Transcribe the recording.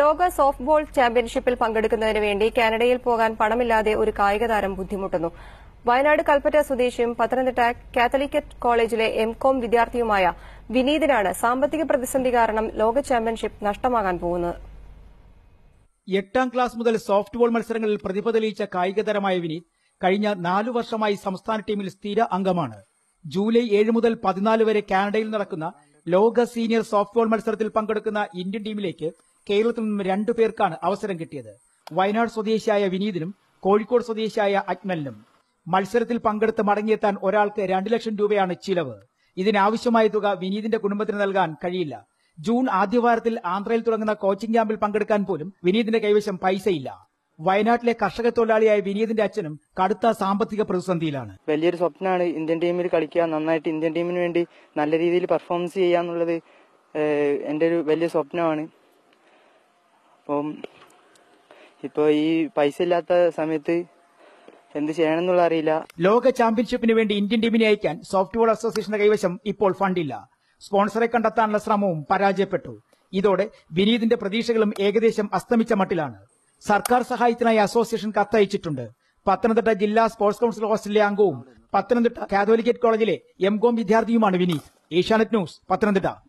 ലോക സോഫ്റ്റ്ബോൾ ചാമ്പ്യൻഷിപ്പിൽ പങ്കെടുക്കുന്നതിന് വേണ്ടി കാനഡയിൽ പോകാൻ പണമില്ലാതെ ഒരു കായിക താരം ബുദ്ധിമുട്ടുന്നു വയനാട് കൽപ്പറ്റ സ്വദേശിയും പത്തനംതിട്ട കാത്തലിക്കറ്റ് കോളേജിലെ എം കോം വിദ്യാർത്ഥിയുമായ വിനീതിനാണ് സാമ്പത്തിക പ്രതിസന്ധി കാരണം ലോക ചാമ്പ്യൻഷിപ്പ് നഷ്ടമാകാൻ പോകുന്നത് എട്ടാം ക്ലാസ് മുതൽ സോഫ്റ്റ്ബോൾ മത്സരങ്ങളിൽ പ്രതിഭ തെളിയിച്ച കായിക താരമായ വിനീത് കഴിഞ്ഞ നാലു വർഷമായി സംസ്ഥാന ടീമിൽ സ്ഥിര അംഗമാണ് ജൂലൈ ഏഴ് മുതൽ പതിനാല് വരെ കാനഡയിൽ നടക്കുന്ന ലോക സീനിയർ സോഫ്റ്റ്ബോൾ മത്സരത്തിൽ പങ്കെടുക്കുന്ന ഇന്ത്യൻ ടീമിലേക്ക് കേരളത്തിൽ നിന്നും രണ്ടു പേർക്കാണ് അവസരം കിട്ടിയത് വയനാട് സ്വദേശിയായ വിനീതിനും കോഴിക്കോട് സ്വദേശിയായ അജ്മലിനും മത്സരത്തിൽ പങ്കെടുത്ത് മടങ്ങിയെത്താൻ ഒരാൾക്ക് രണ്ടു ലക്ഷം രൂപയാണ് ചിലവ് ഇതിനാവശ്യമായ തുക വിനീതിന്റെ കുടുംബത്തിന് നൽകാൻ കഴിയില്ല ജൂൺ ആദ്യവാരത്തിൽ ആന്ധ്രയിൽ തുടങ്ങുന്ന കോച്ചിംഗ് ക്യാമ്പിൽ പങ്കെടുക്കാൻ പോലും വിനീതിന്റെ കൈവശം പൈസയില്ല വയനാട്ടിലെ കർഷക തൊഴിലാളിയായ വിനീതിന്റെ അച്ഛനും കടുത്ത സാമ്പത്തിക പ്രതിസന്ധിയിലാണ് വലിയൊരു സ്വപ്നമാണ് ഇന്ത്യൻ ടീമിൽ കളിക്കുക നന്നായിട്ട് ഇന്ത്യൻ ടീമിന് വേണ്ടി നല്ല രീതിയിൽ പെർഫോമൻസ് ചെയ്യാന്നുള്ളത് എന്റെ ഒരു വലിയ സ്വപ്നമാണ് അപ്പം ഇപ്പൊ ഈ പൈസ ഇല്ലാത്ത സമയത്ത് എന്ത് ചെയ്യണമെന്നുള്ള അറിയില്ല ലോക ചാമ്പ്യൻഷിപ്പിന് വേണ്ടി ഇന്ത്യൻ ടീമിനെ അയക്കാൻ സോഫ്റ്റ്ബോൾ അസോസിയേഷന്റെ കൈവശം ഇപ്പോൾ ഫണ്ടില്ല സ്പോൺസറെ കണ്ടെത്താനുള്ള ശ്രമവും പരാജയപ്പെട്ടു ഇതോടെ വിനീതിന്റെ പ്രതീക്ഷകളും ഏകദേശം അസ്തമിച്ച മട്ടിലാണ് സർക്കാർ സഹായത്തിനായി അസോസിയേഷൻ കത്തയച്ചിട്ടുണ്ട് പത്തനംതിട്ട ജില്ലാ സ്പോർട്സ് കൌൺസിൽ ഹോസ്റ്റലിലെ അംഗവും പത്തനംതിട്ട കാതോലിക്കറ്റ് കോളേജിലെ എം കോം വിദ്യാർത്ഥിയുമാണ് വിനീത് ഏഷ്യാനെറ്റ് ന്യൂസ് പത്തനംതിട്ട